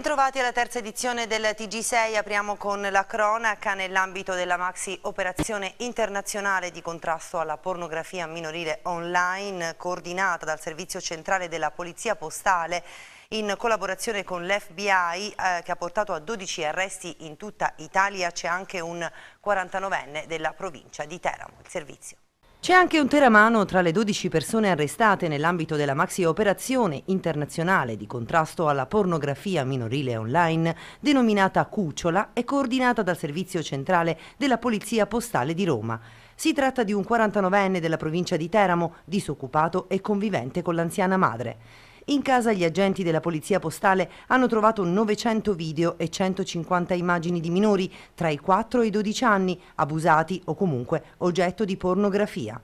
Bentrovati alla terza edizione del TG6, apriamo con la cronaca nell'ambito della maxi operazione internazionale di contrasto alla pornografia minorile online coordinata dal servizio centrale della polizia postale in collaborazione con l'FBI eh, che ha portato a 12 arresti in tutta Italia c'è anche un 49enne della provincia di Teramo, il servizio. C'è anche un teramano tra le 12 persone arrestate nell'ambito della maxi operazione internazionale di contrasto alla pornografia minorile online, denominata Cucciola e coordinata dal Servizio Centrale della Polizia Postale di Roma. Si tratta di un 49enne della provincia di Teramo, disoccupato e convivente con l'anziana madre. In casa gli agenti della polizia postale hanno trovato 900 video e 150 immagini di minori tra i 4 e i 12 anni abusati o comunque oggetto di pornografia.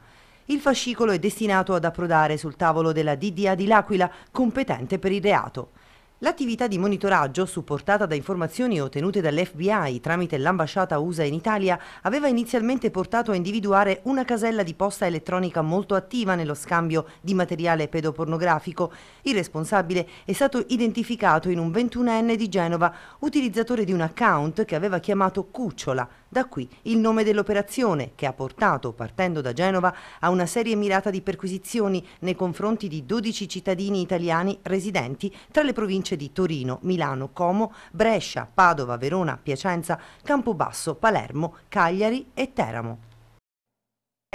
Il fascicolo è destinato ad approdare sul tavolo della DDA di L'Aquila, competente per il reato. L'attività di monitoraggio, supportata da informazioni ottenute dall'FBI tramite l'ambasciata USA in Italia, aveva inizialmente portato a individuare una casella di posta elettronica molto attiva nello scambio di materiale pedopornografico. Il responsabile è stato identificato in un 21enne di Genova, utilizzatore di un account che aveva chiamato Cucciola, da qui il nome dell'operazione che ha portato, partendo da Genova, a una serie mirata di perquisizioni nei confronti di 12 cittadini italiani residenti tra le province di Torino, Milano, Como, Brescia, Padova, Verona, Piacenza, Campobasso, Palermo, Cagliari e Teramo.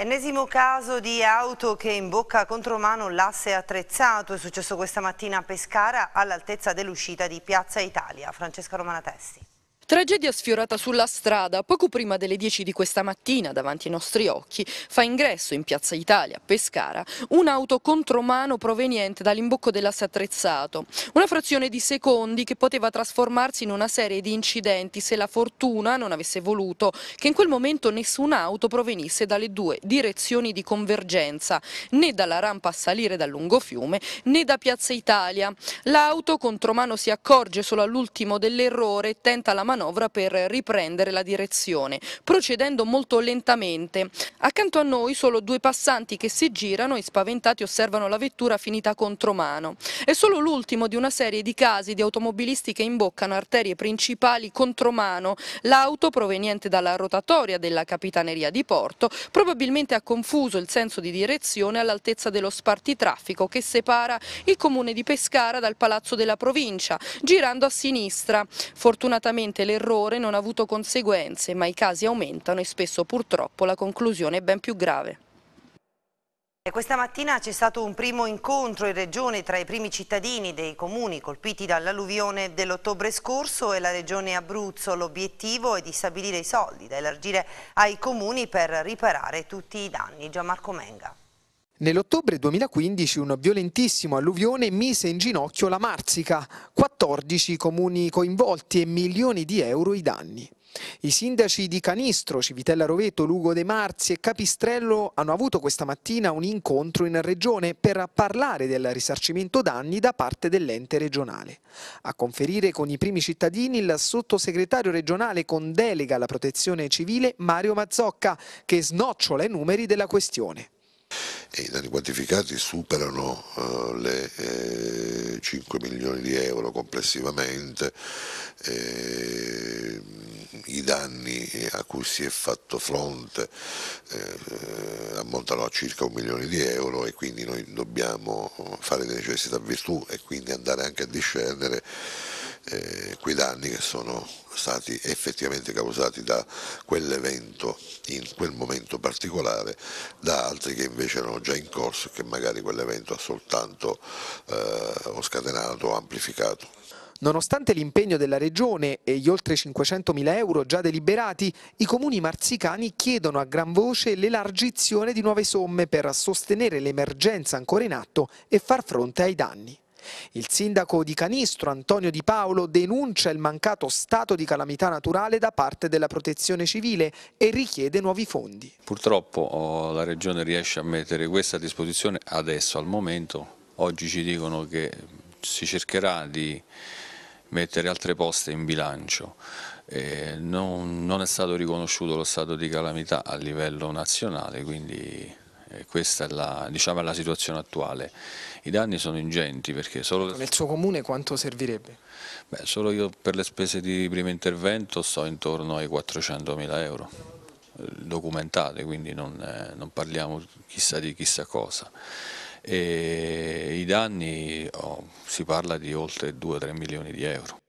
Ennesimo caso di auto che imbocca contromano l'asse attrezzato, è successo questa mattina a Pescara all'altezza dell'uscita di Piazza Italia. Francesca Romanatesti. Tragedia sfiorata sulla strada. Poco prima delle 10 di questa mattina, davanti ai nostri occhi, fa ingresso in Piazza Italia, a Pescara, un'auto contromano proveniente dall'imbocco dell'asse attrezzato. Una frazione di secondi che poteva trasformarsi in una serie di incidenti se la fortuna non avesse voluto che in quel momento nessun'auto provenisse dalle due direzioni di convergenza, né dalla rampa a salire dal lungo fiume, né da Piazza Italia. L'auto contromano si accorge solo all'ultimo dell'errore e tenta la mano manovra per riprendere la direzione, procedendo molto lentamente. Accanto a noi solo due passanti che si girano e spaventati osservano la vettura finita contromano. È solo l'ultimo di una serie di casi di automobilisti che imboccano arterie principali contromano. L'auto proveniente dalla rotatoria della Capitaneria di Porto probabilmente ha confuso il senso di direzione all'altezza dello spartitraffico che separa il comune di Pescara dal Palazzo della Provincia, girando a sinistra. Fortunatamente le l'errore non ha avuto conseguenze, ma i casi aumentano e spesso purtroppo la conclusione è ben più grave. questa mattina c'è stato un primo incontro in regione tra i primi cittadini dei comuni colpiti dall'alluvione dell'ottobre scorso e la regione Abruzzo. L'obiettivo è di stabilire i soldi da elargire ai comuni per riparare tutti i danni. Gianmarco Menga. Nell'ottobre 2015 un violentissimo alluvione mise in ginocchio la Marzica, 14 comuni coinvolti e milioni di euro i danni. I sindaci di Canistro, Civitella Roveto, Lugo De Marzi e Capistrello hanno avuto questa mattina un incontro in regione per parlare del risarcimento danni da parte dell'ente regionale. A conferire con i primi cittadini il sottosegretario regionale con delega alla protezione civile Mario Mazzocca che snocciola i numeri della questione e i danni quantificati superano uh, le eh, 5 milioni di euro complessivamente, eh, i danni a cui si è fatto fronte eh, ammontano a circa un milione di euro e quindi noi dobbiamo fare di necessità virtù e quindi andare anche a discernere eh, quei danni che sono stati effettivamente causati da quell'evento in quel momento particolare, da altri che invece erano già in corso e che magari quell'evento ha soltanto eh, scatenato o amplificato. Nonostante l'impegno della Regione e gli oltre 500.000 euro già deliberati, i comuni marzicani chiedono a gran voce l'elargizione di nuove somme per sostenere l'emergenza ancora in atto e far fronte ai danni. Il sindaco di Canistro, Antonio Di Paolo, denuncia il mancato stato di calamità naturale da parte della protezione civile e richiede nuovi fondi. Purtroppo oh, la Regione riesce a mettere questa a disposizione adesso, al momento. Oggi ci dicono che si cercherà di mettere altre poste in bilancio. Eh, non, non è stato riconosciuto lo stato di calamità a livello nazionale, quindi eh, questa è la, diciamo, la, situazione attuale. I danni sono ingenti perché solo... Ecco, nel suo comune quanto servirebbe? Beh, solo io per le spese di primo intervento sto intorno ai 400 mila euro eh, documentate, quindi non, eh, non parliamo chissà di chissà cosa. E I danni, oh, si parla di oltre 2-3 milioni di euro.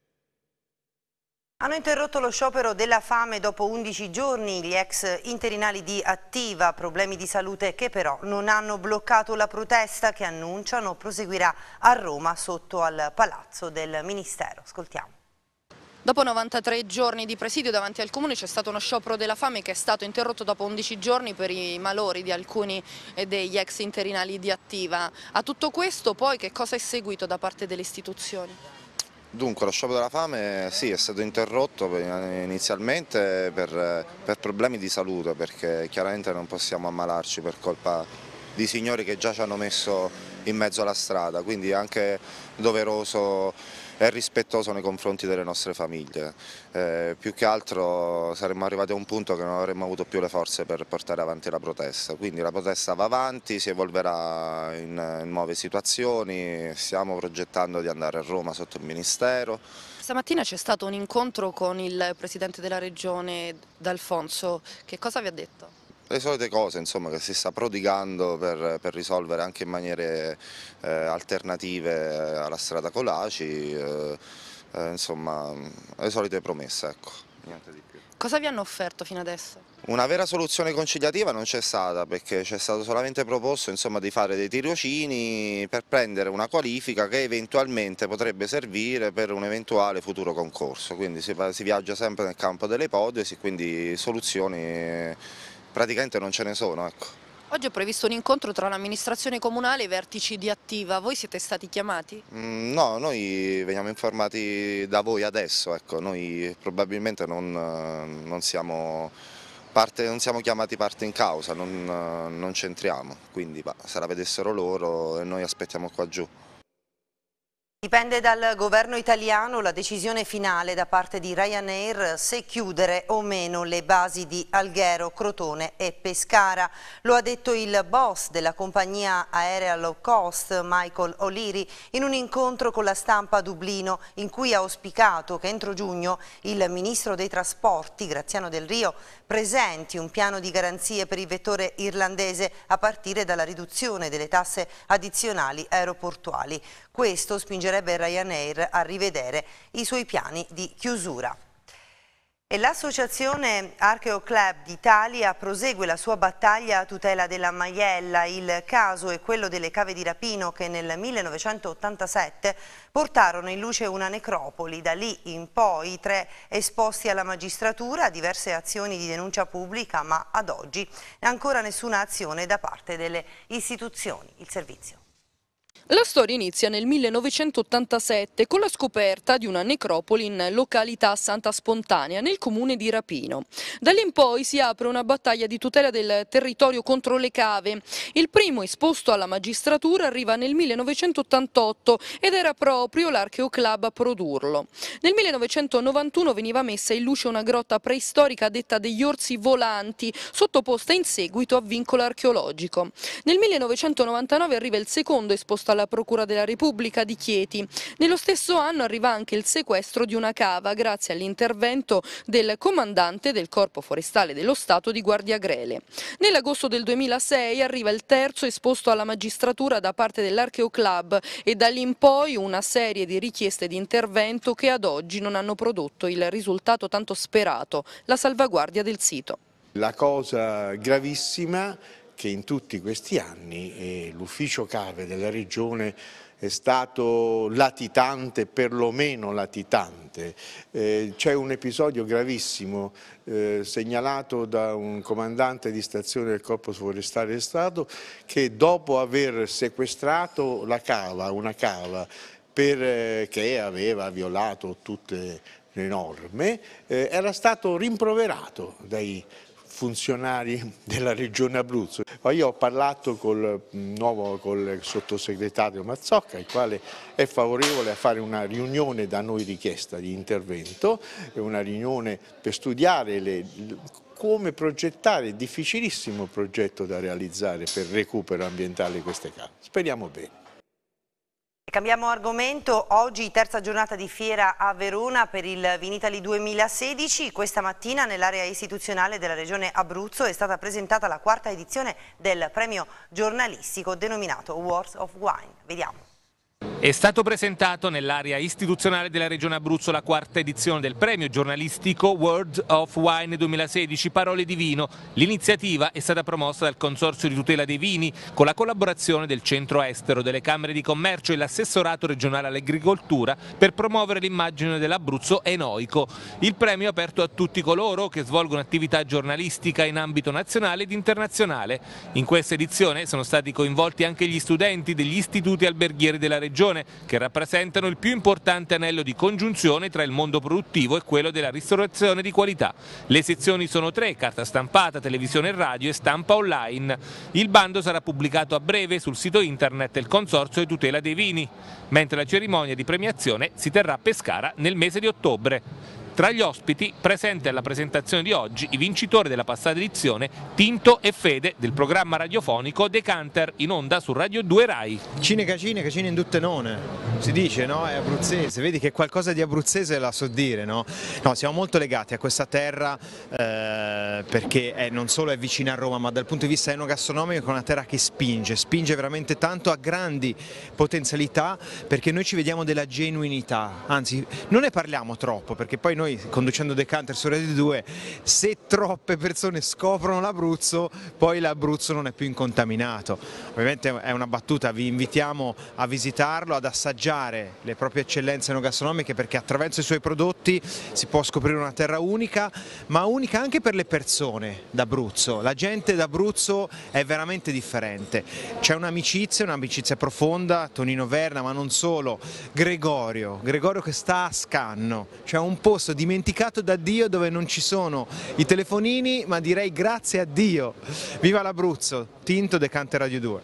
Hanno interrotto lo sciopero della fame dopo 11 giorni gli ex interinali di Attiva, problemi di salute che però non hanno bloccato la protesta che annunciano proseguirà a Roma sotto al Palazzo del Ministero. Ascoltiamo. Dopo 93 giorni di presidio davanti al Comune c'è stato uno sciopero della fame che è stato interrotto dopo 11 giorni per i malori di alcuni eh, degli ex interinali di Attiva. A tutto questo poi che cosa è seguito da parte delle istituzioni? Dunque lo sciopero della fame sì, è stato interrotto inizialmente per, per, problemi di salute perché chiaramente non possiamo ammalarci per colpa di signori che già ci hanno messo in mezzo alla strada, quindi è anche doveroso e rispettoso nei confronti delle nostre famiglie. Eh, più che altro saremmo arrivati a un punto che non avremmo avuto più le forze per portare avanti la protesta, quindi la protesta va avanti, si evolverà in, in nuove situazioni, stiamo progettando di andare a Roma sotto il Ministero. Stamattina c'è stato un incontro con il Presidente della Regione D'Alfonso, che cosa vi ha detto? le solite cose insomma, che si sta prodigando per, per risolvere anche in maniere eh, alternative eh, alla strada Colaci, eh, eh, insomma le solite promesse. Ecco. Niente di più. Cosa vi hanno offerto fino adesso? Una vera soluzione conciliativa non c'è stata perché c'è stato solamente proposto insomma, di fare dei tirocini per prendere una qualifica che eventualmente potrebbe servire per un eventuale futuro concorso, quindi si, si viaggia sempre nel campo delle ipotesi, quindi soluzioni praticamente non ce ne sono. Ecco. Oggi è previsto un incontro tra l'amministrazione comunale e i vertici di Attiva, voi siete stati chiamati? Mm, no, noi veniamo informati da voi adesso, ecco. noi probabilmente non, non, siamo parte, non, siamo... chiamati parte in causa, non, non c'entriamo, quindi bah, se la vedessero loro e noi aspettiamo qua giù. Dipende dal governo italiano la decisione finale da parte di Ryanair se chiudere o meno le basi di Alghero, Crotone e Pescara. Lo ha detto il boss della compagnia aerea low cost, Michael O'Leary, in un incontro con la stampa a Dublino in cui ha auspicato che entro giugno il ministro dei trasporti, Graziano Del Rio, presenti un piano di garanzie per il vettore irlandese a partire dalla riduzione delle tasse addizionali aeroportuali. Questo spingerà spingerebbe Ryanair a rivedere i suoi piani di chiusura. L'associazione Archeo Club d'Italia prosegue la sua battaglia a tutela della maiella. Il caso è quello delle cave di Rapino che nel 1987 portarono in luce una necropoli. Da lì in poi tre esposti alla magistratura, diverse azioni di denuncia pubblica, ma ad oggi ancora nessuna azione da parte delle istituzioni. Il servizio. La storia inizia nel 1987 con la scoperta di una necropoli in località Santa Spontanea, nel comune di Rapino. Da lì in poi si apre una battaglia di tutela del territorio contro le cave. Il primo esposto alla magistratura arriva nel 1988 ed era proprio l'archeoclub a produrlo. Nel 1991 veniva messa in luce una grotta preistorica detta degli orsi volanti, sottoposta in seguito a vincolo archeologico. Nel 1999 arriva il secondo esposto proposto alla Procura della Repubblica di Chieti. Nello stesso anno arriva anche il sequestro di una cava grazie all'intervento del comandante del Corpo Forestale dello Stato di Guardia Grele. Nell'agosto del 2006 arriva il terzo esposto alla magistratura da parte dell'Archeo Club e da lì in poi una serie di richieste di intervento che ad oggi non hanno prodotto il risultato tanto sperato, la salvaguardia del sito. La cosa gravissima che in tutti questi anni eh, l'ufficio cave della regione è stato latitante, perlomeno latitante. Eh, C'è un episodio gravissimo eh, segnalato da un comandante di stazione del Corpo Forestale di Stato che dopo aver sequestrato la cava, una cava, perché eh, aveva violato tutte le norme, eh, era stato rimproverato dai funzionari della regione Abruzzo. Io ho parlato col mm, nuovo col sottosegretario Mazzocca, il quale è favorevole a fare una riunione da noi richiesta di intervento, una riunione per studiare le, come progettare, il difficilissimo progetto da realizzare per recupero ambientale di queste case. Speriamo bene. Cambiamo argomento, oggi terza giornata di fiera a Verona per il Vinitali 2016, questa mattina nell'area istituzionale della regione Abruzzo è stata presentata la quarta edizione del premio giornalistico denominato Wars of Wine. Vediamo. È stato presentato nell'area istituzionale della Regione Abruzzo la quarta edizione del premio giornalistico World of Wine 2016 Parole di Vino. L'iniziativa è stata promossa dal Consorzio di tutela dei vini con la collaborazione del Centro Estero, delle Camere di Commercio e l'Assessorato regionale all'Agricoltura per promuovere l'immagine dell'Abruzzo enoico. Il premio è aperto a tutti coloro che svolgono attività giornalistica in ambito nazionale ed internazionale. In questa edizione sono stati coinvolti anche gli studenti degli istituti alberghieri della Regione regione, che rappresentano il più importante anello di congiunzione tra il mondo produttivo e quello della ristorazione di qualità. Le sezioni sono tre, carta stampata, televisione e radio e stampa online. Il bando sarà pubblicato a breve sul sito internet del Consorzio di tutela dei vini, mentre la cerimonia di premiazione si terrà a Pescara nel mese di ottobre. Tra gli ospiti presente alla presentazione di oggi i vincitori della passata edizione Tinto e Fede del programma radiofonico Decanter in onda su Radio 2 Rai. Cine cineca, cacine in duttenone, si dice no? È abruzzese, vedi che qualcosa di abruzzese la so dire no? No, siamo molto legati a questa terra eh, perché è, non solo è vicina a Roma ma dal punto di vista enogastronomico è una terra che spinge, spinge veramente tanto, ha grandi potenzialità perché noi ci vediamo della genuinità, anzi non ne parliamo troppo perché poi noi noi conducendo Decanter su Rete 2, se troppe persone scoprono l'Abruzzo, poi l'Abruzzo non è più incontaminato. Ovviamente è una battuta, vi invitiamo a visitarlo, ad assaggiare le proprie eccellenze enogastronomiche perché attraverso i suoi prodotti si può scoprire una terra unica, ma unica anche per le persone d'Abruzzo. La gente d'Abruzzo è veramente differente. C'è un'amicizia, un'amicizia profonda, Tonino Verna, ma non solo, Gregorio, Gregorio che sta a Scanno, cioè un posto posto dimenticato da Dio dove non ci sono i telefonini, ma direi grazie a Dio. Viva l'Abruzzo, Tinto Decante Radio 2.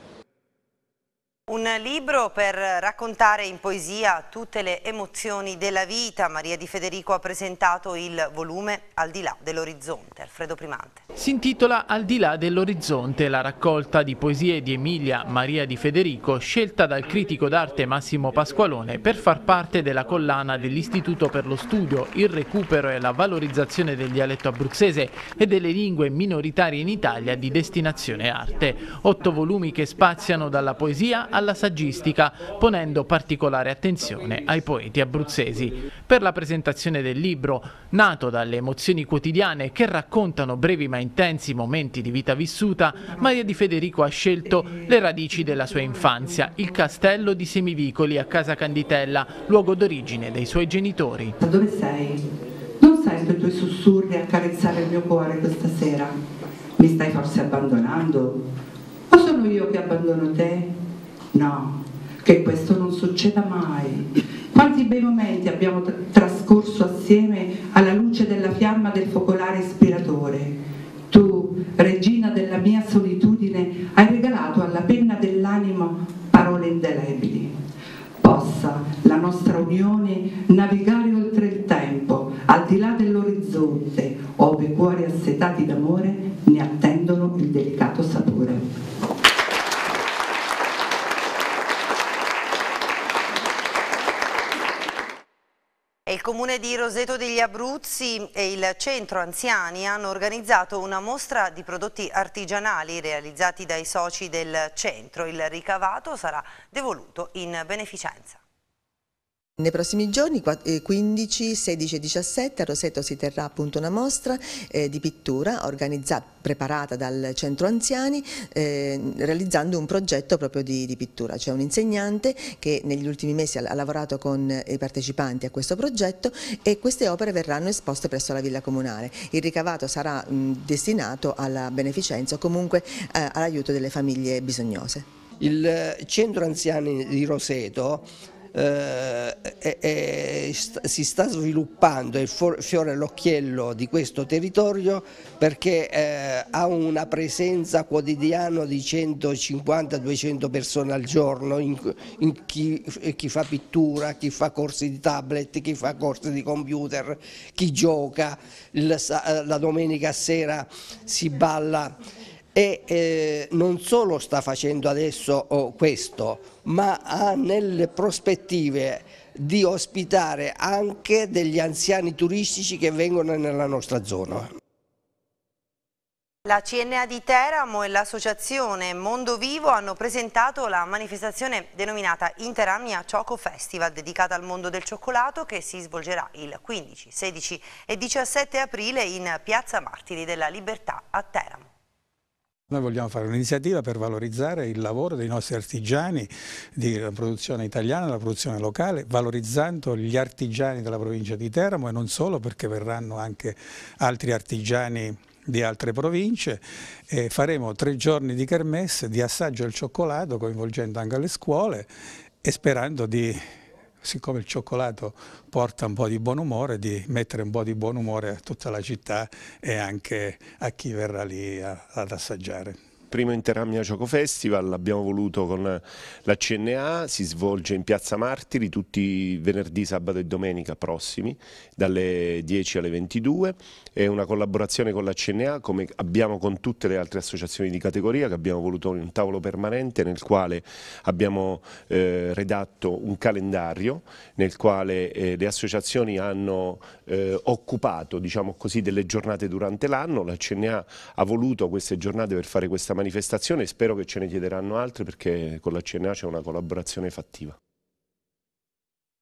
Un libro per raccontare in poesia tutte le emozioni della vita. Maria Di Federico ha presentato il volume Al di là dell'orizzonte. Alfredo Primante. Si intitola Al di là dell'orizzonte, la raccolta di poesie di Emilia Maria Di Federico, scelta dal critico d'arte Massimo Pasqualone per far parte della collana dell'Istituto per lo Studio, il recupero e la valorizzazione del dialetto abruzzese e delle lingue minoritarie in Italia di destinazione arte. Otto volumi che spaziano dalla poesia alla saggistica, ponendo particolare attenzione ai poeti abruzzesi. Per la presentazione del libro, nato dalle emozioni quotidiane che raccontano brevi ma intensi momenti di vita vissuta, Maria di Federico ha scelto le radici della sua infanzia, il castello di Semivicoli a Casa Canditella, luogo d'origine dei suoi genitori. Ma dove sei? Non sento i tuoi sussurri accarezzare il mio cuore questa sera? Mi stai forse abbandonando? O sono io che abbandono te? No, che questo non succeda mai. Quanti bei momenti abbiamo trascorso assieme alla luce della fiamma del focolare il Centro Anziani hanno organizzato una mostra di prodotti artigianali realizzati dai soci del centro. Il ricavato sarà devoluto in beneficenza. Nei prossimi giorni, 15, 16 eh, e 17, a Roseto si terrà appunto una mostra eh, di pittura preparata dal Centro Anziani, eh, realizzando un progetto proprio di, di pittura. C'è un insegnante che negli ultimi mesi ha, ha, lavorato con i partecipanti a questo progetto e queste opere verranno esposte presso la Villa Comunale. Il ricavato sarà mh, destinato alla beneficenza o comunque eh, all'aiuto delle famiglie bisognose. Il eh, Centro Anziani di Roseto eh, eh, si sta sviluppando, il fiore all'occhiello di questo territorio perché eh, ha una presenza quotidiana di 150-200 persone al giorno, in, in chi, eh, chi, fa pittura, chi fa corsi di tablet, chi fa corsi di computer, chi gioca, il, eh, la domenica sera si balla e eh, non solo sta facendo adesso oh, questo, ma ha nelle prospettive di ospitare anche degli anziani turistici che vengono nella nostra zona. La CNA di Teramo e l'associazione Mondo Vivo hanno presentato la manifestazione denominata Interamnia Choco Festival dedicata al mondo del cioccolato che si svolgerà il 15, 16 e 17 aprile in Piazza Martiri della Libertà a Teramo. Noi vogliamo fare un'iniziativa per valorizzare il lavoro dei nostri artigiani della produzione italiana, della produzione locale, valorizzando gli artigiani della provincia di Teramo e non solo perché verranno anche altri artigiani di altre province e faremo tre giorni di kermesse, di assaggio al cioccolato coinvolgendo anche le scuole e sperando di siccome il cioccolato porta un po' di buon umore, di mettere un po' di buon umore a tutta la città e anche a chi verrà lì ad assaggiare primo Interamia Gioco Festival, l'abbiamo voluto con la CNA, si svolge in Piazza Martiri tutti venerdì, sabato e domenica prossimi, dalle 10 alle 22, è una collaborazione con la CNA come abbiamo con tutte le altre associazioni di categoria che abbiamo voluto un tavolo permanente nel quale abbiamo eh, redatto un calendario nel quale eh, le associazioni hanno eh, occupato diciamo così, delle giornate durante l'anno, la CNA ha voluto queste giornate per fare questa manifestazione e spero che ce ne chiederanno altre perché con la CNA c'è una collaborazione fattiva.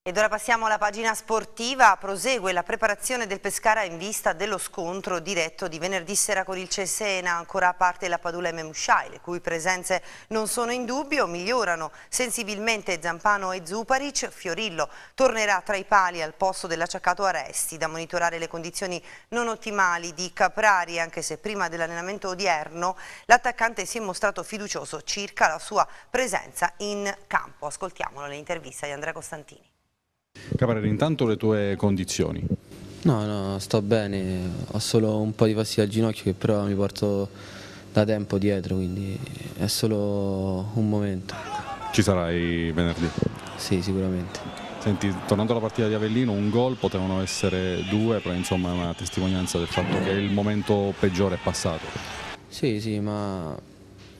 Ed ora passiamo alla pagina sportiva, prosegue la preparazione del Pescara in vista dello scontro diretto di venerdì sera con il Cesena, ancora a parte la Padula e Memusciai, le cui presenze non sono in dubbio, migliorano sensibilmente Zampano e Zuparic, Fiorillo tornerà tra i pali al posto dell'acciaccato Aresti, da monitorare le condizioni non ottimali di Caprari, anche se prima dell'allenamento odierno l'attaccante si è mostrato fiducioso circa la sua presenza in campo. Ascoltiamolo le interviste di Andrea Costantini. Caparelli, intanto le tue condizioni? No, no, sto bene, ho solo un po' di fastidio al ginocchio che però mi porto da tempo dietro, quindi è solo un momento. Ci sarai venerdì? Sì, sicuramente. Senti, tornando alla partita di Avellino, un gol potevano essere due, però insomma è una testimonianza del fatto che il momento peggiore è passato. Sì, sì, ma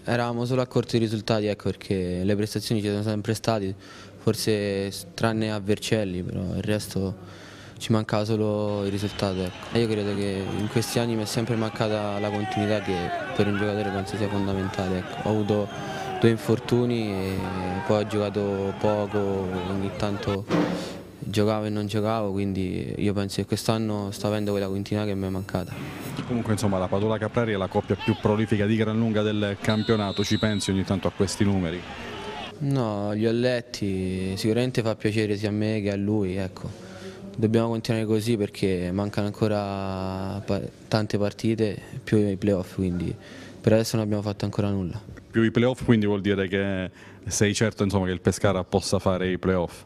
eravamo solo a corto di risultati, ecco, perché le prestazioni ci sono sempre state, forse tranne a Vercelli, però il resto ci manca solo il risultato. Ecco. Io credo che in questi anni mi è sempre mancata la continuità che per un giocatore penso sia fondamentale. Ecco. Ho avuto due infortuni e poi ho giocato poco, ogni tanto giocavo e non giocavo, quindi io penso che quest'anno sto avendo quella continuità che mi è mancata. Comunque insomma la Padola Caprari è la coppia più prolifica di gran lunga del campionato, ci pensi ogni tanto a questi numeri? No, li ho letti, sicuramente fa piacere sia a me che a lui, ecco. Dobbiamo continuare così perché mancano ancora tante partite più i playoff, quindi per adesso non abbiamo fatto ancora nulla. Più i playoff quindi vuol dire che sei certo insomma, che il Pescara possa fare i playoff?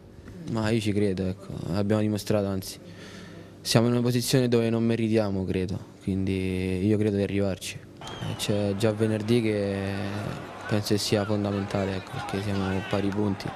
Ma io ci credo, ecco. abbiamo dimostrato anzi. Siamo in una posizione dove non meritiamo, credo, quindi io credo di arrivarci. C'è già venerdì che penso che sia fondamentale ecco, perché siamo pari punti.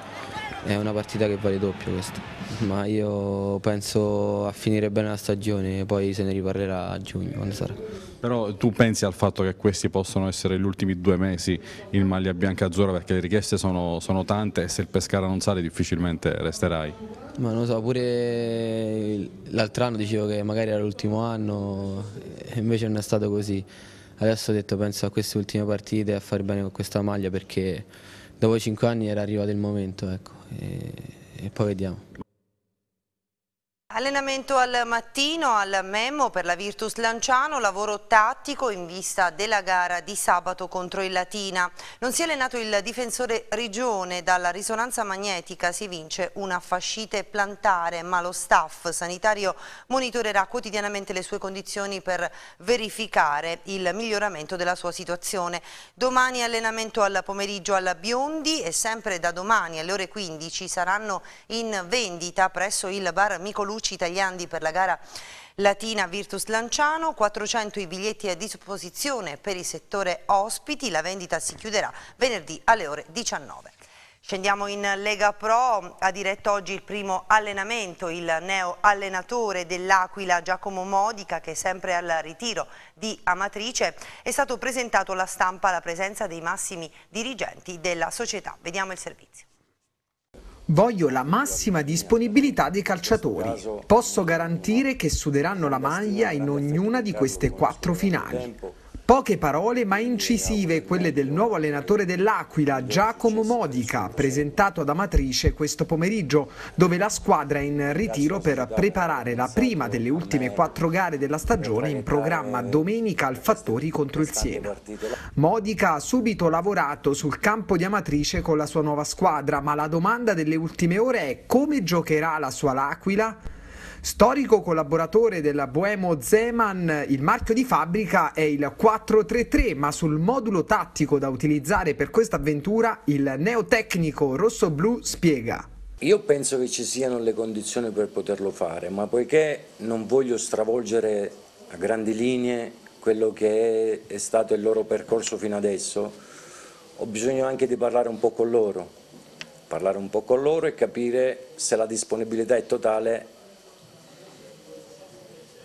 È una partita che vale doppio questa, ma io penso a finire bene la stagione, poi se ne riparlerà a giugno quando sarà. Però tu pensi al fatto che questi possono essere gli ultimi due mesi in maglia bianca-azzurra perché le richieste sono, sono, tante e se il Pescara non sale difficilmente resterai? Ma non lo so, pure l'altro anno dicevo che magari era l'ultimo anno, e invece non è stato così adesso ho detto penso a queste ultime partite e a fare bene con questa maglia perché dopo 5 anni era arrivato il momento ecco, e, e poi vediamo. Allenamento al mattino al Memo per la Virtus Lanciano, lavoro tattico in vista della gara di sabato contro il Latina. Non si è allenato il difensore Rigione, dalla risonanza magnetica si vince una fascite plantare, ma lo staff sanitario monitorerà quotidianamente le sue condizioni per verificare il miglioramento della sua situazione. Domani allenamento al pomeriggio alla Biondi e sempre da domani alle ore 15 saranno in vendita presso il bar Micolucci 14 italiani per la gara Latina Virtus Lanciano, 400 i biglietti a disposizione per il settore ospiti, la vendita si chiuderà venerdì alle ore 19. Scendiamo in Lega Pro, ha diretto oggi il primo allenamento il neo allenatore dell'Aquila Giacomo Modica che è sempre al ritiro di Amatrice è stato presentato alla stampa la presenza dei massimi dirigenti della società. Vediamo il servizio. Voglio la massima disponibilità dei calciatori. Posso garantire che suderanno la maglia in ognuna di queste quattro finali. Poche parole ma incisive quelle del nuovo allenatore dell'Aquila, Giacomo Modica, presentato ad Amatrice questo pomeriggio, dove la squadra è in ritiro per preparare la prima delle ultime quattro gare della stagione in programma domenica al Fattori contro il Siena. Modica ha subito lavorato sul campo di Amatrice con la sua nuova squadra, ma la domanda delle ultime ore è come giocherà la sua L'Aquila? Storico collaboratore della Boemo Zeman, il marchio di fabbrica è il 433, ma sul modulo tattico da utilizzare per questa avventura il neotecnico rosso-blu spiega. Io penso che ci siano le condizioni per poterlo fare, ma poiché non voglio stravolgere a grandi linee quello che è, è stato il loro percorso fino adesso, ho bisogno anche di parlare un po' con loro, parlare un po' con loro e capire se la disponibilità è totale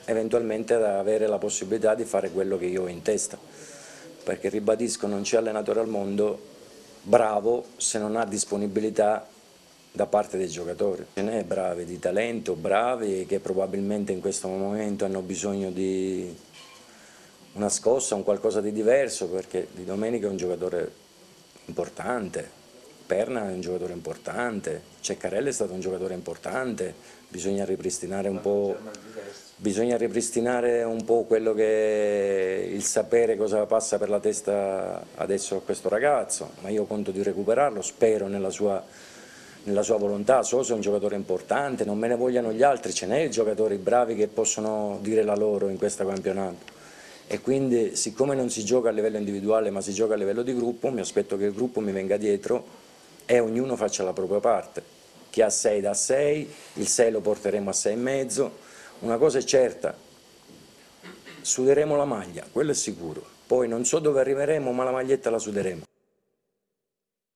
eventualmente ad avere la possibilità di fare quello che io ho in testa, perché ribadisco non c'è allenatore al mondo bravo se non ha disponibilità da parte dei giocatori. Ce n'è bravi di talento, bravi che probabilmente in questo momento hanno bisogno di una scossa, un qualcosa di diverso, perché Di Domenica è un giocatore importante, Perna è un giocatore importante, Ceccarelli è stato un giocatore importante, bisogna ripristinare un po' bisogna ripristinare un po' quello che è il sapere cosa passa per la testa adesso a questo ragazzo, ma io conto di recuperarlo, spero nella sua, nella sua volontà, so se è un giocatore importante, non me ne vogliano gli altri, ce n'è i giocatori bravi che possono dire la loro in questo campionato e quindi siccome non si gioca a livello individuale ma si gioca a livello di gruppo, mi aspetto che il gruppo mi venga dietro e ognuno faccia la propria parte, chi ha 6 da 6, il 6 lo porteremo a 6 e mezzo, una cosa è certa, suderemo la maglia, quello è sicuro. Poi non so dove arriveremo, ma la maglietta la suderemo.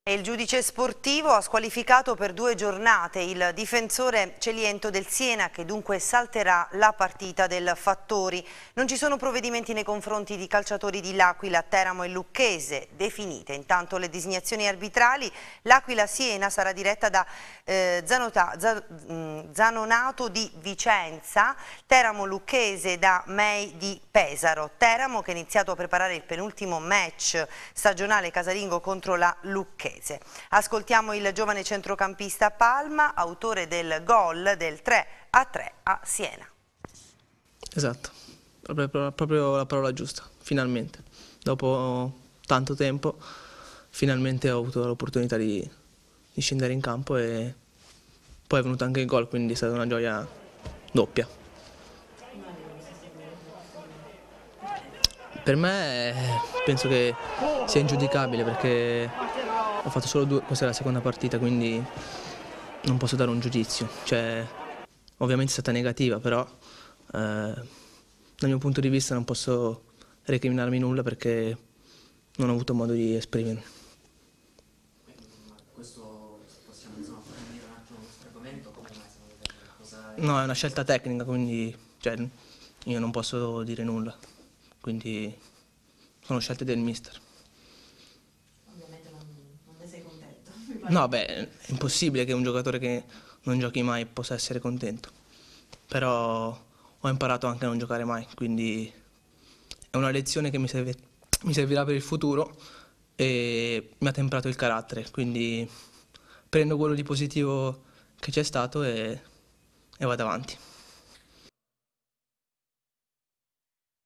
Il giudice sportivo ha squalificato per due giornate il difensore Celiento del Siena che dunque salterà la partita del Fattori. Non ci sono provvedimenti nei confronti di calciatori di L'Aquila, Teramo e Lucchese definite. Intanto le designazioni arbitrali, L'Aquila-Siena sarà diretta da eh, Zanota, Zan, mm, Zanonato di Vicenza, Teramo-Lucchese da Mei di Pesaro. Teramo che ha iniziato a preparare il penultimo match stagionale casalingo contro la Lucchese. Lucchese. Ascoltiamo il giovane centrocampista Palma, autore del gol del 3 a 3 a Siena. Esatto, proprio, proprio la parola giusta, finalmente. Dopo tanto tempo finalmente ho avuto l'opportunità di, di scendere in campo e poi è venuto anche il gol, quindi è stata una gioia doppia. Per me eh, penso che sia ingiudicabile perché ho fatto solo due, questa è la seconda partita, quindi non posso dare un giudizio. Cioè, ovviamente è stata negativa, però eh, dal mio punto di vista non posso recriminarmi nulla perché non ho avuto modo di esprimermi. Questo possiamo insomma un attimo argomento? No, è una scelta tecnica, quindi cioè, io non posso dire nulla. Quindi sono scelte del mister. No, beh, è impossibile che un giocatore che non giochi mai possa essere contento. Però ho imparato anche a non giocare mai, quindi è una lezione che mi, serve, mi servirà per il futuro e mi ha temprato il carattere, quindi prendo quello di positivo che c'è stato e, e vado avanti.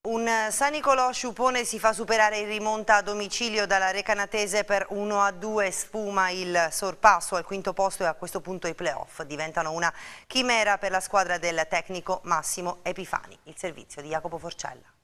Un San Nicolò Sciupone si fa superare in rimonta a domicilio dalla Recanatese per 1 a 2, sfuma il sorpasso al quinto posto e a questo punto i playoff diventano una chimera per la squadra del tecnico Massimo Epifani. Il servizio di Jacopo Forcella.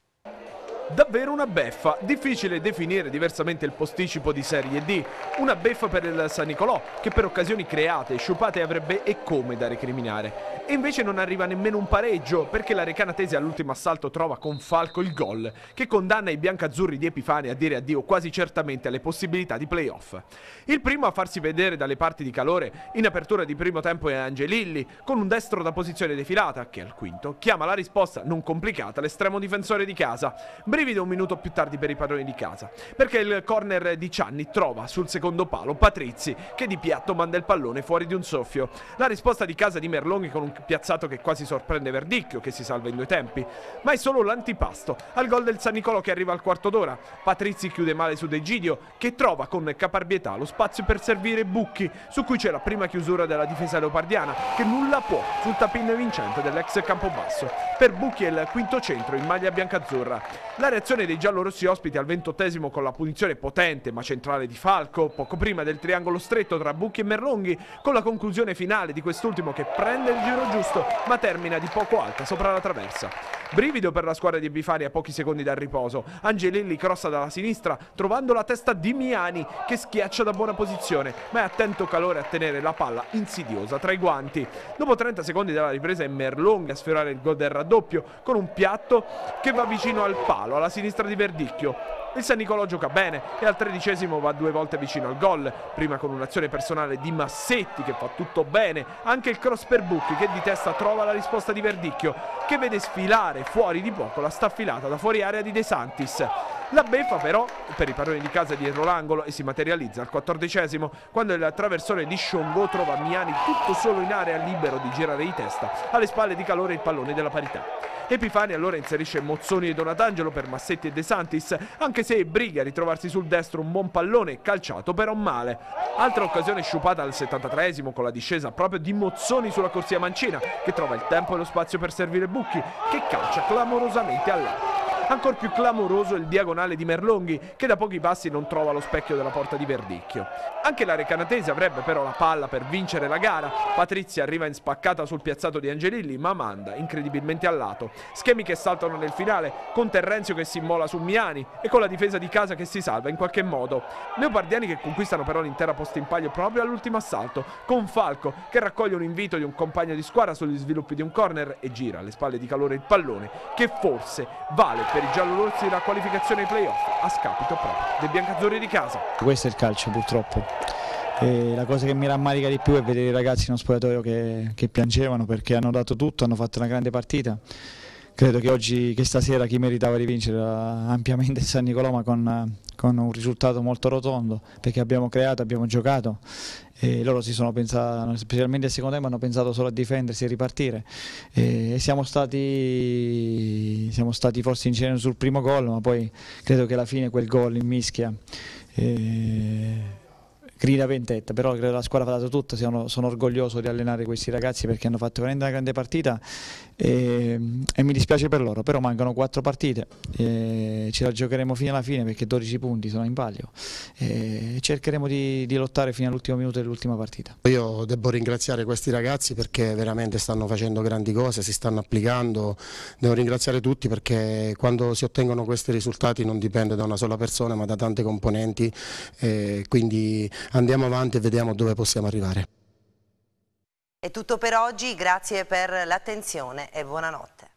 Davvero una beffa, difficile definire diversamente il posticipo di Serie D, una beffa per il San Nicolò che per occasioni create e sciupate avrebbe e come da recriminare. E invece non arriva nemmeno un pareggio perché la Recanatese all'ultimo assalto trova con Falco il gol che condanna i biancazzurri di Epifani a dire addio quasi certamente alle possibilità di playoff. Il primo a farsi vedere dalle parti di calore in apertura di primo tempo è Angelilli con un destro da posizione defilata che al quinto chiama la risposta non complicata all'estremo difensore di casa. Brivido un minuto più tardi per i padroni di casa, perché il corner di Cianni trova sul secondo palo Patrizzi che di piatto manda il pallone fuori di un soffio. La risposta di casa di Merlonghi con un piazzato che quasi sorprende Verdicchio che si salva in due tempi, ma è solo l'antipasto al gol del San Nicolò che arriva al quarto d'ora. Patrizzi chiude male su Degidio che trova con caparbietà lo spazio per servire Bucchi su cui c'è la prima chiusura della difesa leopardiana che nulla può sul tapin vincente dell'ex Campobasso. Per Bucchi è il quinto centro in maglia biancazzurra. La reazione dei giallorossi ospiti al ventottesimo con la punizione potente ma centrale di Falco, poco prima del triangolo stretto tra Bucchi e Merlonghi, con la conclusione finale di quest'ultimo che prende il giro giusto ma termina di poco alta sopra la traversa. Brivido per la squadra di Bifari a pochi secondi dal riposo. Angelilli crossa dalla sinistra trovando la testa di Miani che schiaccia da buona posizione ma è attento calore a tenere la palla insidiosa tra i guanti. Dopo 30 secondi dalla ripresa è Merlonghi a sfiorare il gol del raddoppio con un piatto che va vicino al palo Paolo alla sinistra di Verdicchio. Il San Nicolò gioca bene e al tredicesimo va due volte vicino al gol, prima con un'azione personale di Massetti che fa tutto bene, anche il cross per Bucchi che di testa trova la risposta di Verdicchio che vede sfilare fuori di poco la staffilata da fuori area di De Santis. La beffa però per i padroni di casa dietro l'angolo e si materializza al quattordicesimo quando il traversone di Shongo trova Miani tutto solo in area libero di girare di testa alle spalle di calore il pallone della parità. Epifani allora inserisce Mozzoni e Donatangelo per Massetti e De Santis, anche se briga a ritrovarsi sul destro un buon pallone calciato però male. Altra occasione sciupata al 73esimo con la discesa proprio di Mozzoni sulla corsia mancina, che trova il tempo e lo spazio per servire Bucchi, che calcia clamorosamente all'alto. Ancora più clamoroso il diagonale di Merlonghi che da pochi passi non trova lo specchio della porta di Verdicchio. Anche la Recanatese avrebbe però la palla per vincere la gara. Patrizia arriva in spaccata sul piazzato di Angelilli ma manda incredibilmente al lato. Schemi che saltano nel finale con Terrenzio che si immola su Miani e con la difesa di casa che si salva in qualche modo. Leopardiani che conquistano però l'intera posta in palio proprio all'ultimo assalto con Falco che raccoglie un invito di un compagno di squadra sugli sviluppi di un corner e gira alle spalle di calore il pallone che forse vale per per i giallorossi la qualificazione ai playoff a scapito proprio dei biancazzurri di casa. Questo è il calcio purtroppo. E la cosa che mi rammarica di più è vedere i ragazzi in uno spogliatoio che, che piangevano perché hanno dato tutto, hanno fatto una grande partita credo che oggi, che stasera chi meritava di vincere era ampiamente San Nicolò ma con, con, un risultato molto rotondo perché abbiamo creato, abbiamo giocato e loro si sono pensati, specialmente al secondo tempo hanno pensato solo a difendersi e ripartire e siamo stati, siamo stati forse ingenuiti sul primo gol ma poi credo che alla fine quel gol in mischia e eh, grida vendetta, però credo la squadra ha dato tutto, sono, sono, orgoglioso di allenare questi ragazzi perché hanno fatto veramente una grande partita e, e mi dispiace per loro, però mancano quattro partite, ce la giocheremo fino alla fine perché 12 punti sono in palio e cercheremo di, di lottare fino all'ultimo minuto dell'ultima partita. Io devo ringraziare questi ragazzi perché veramente stanno facendo grandi cose, si stanno applicando, devo ringraziare tutti perché quando si ottengono questi risultati non dipende da una sola persona ma da tante componenti, eh, quindi andiamo avanti e vediamo dove possiamo arrivare. È tutto per oggi, grazie per l'attenzione e buonanotte.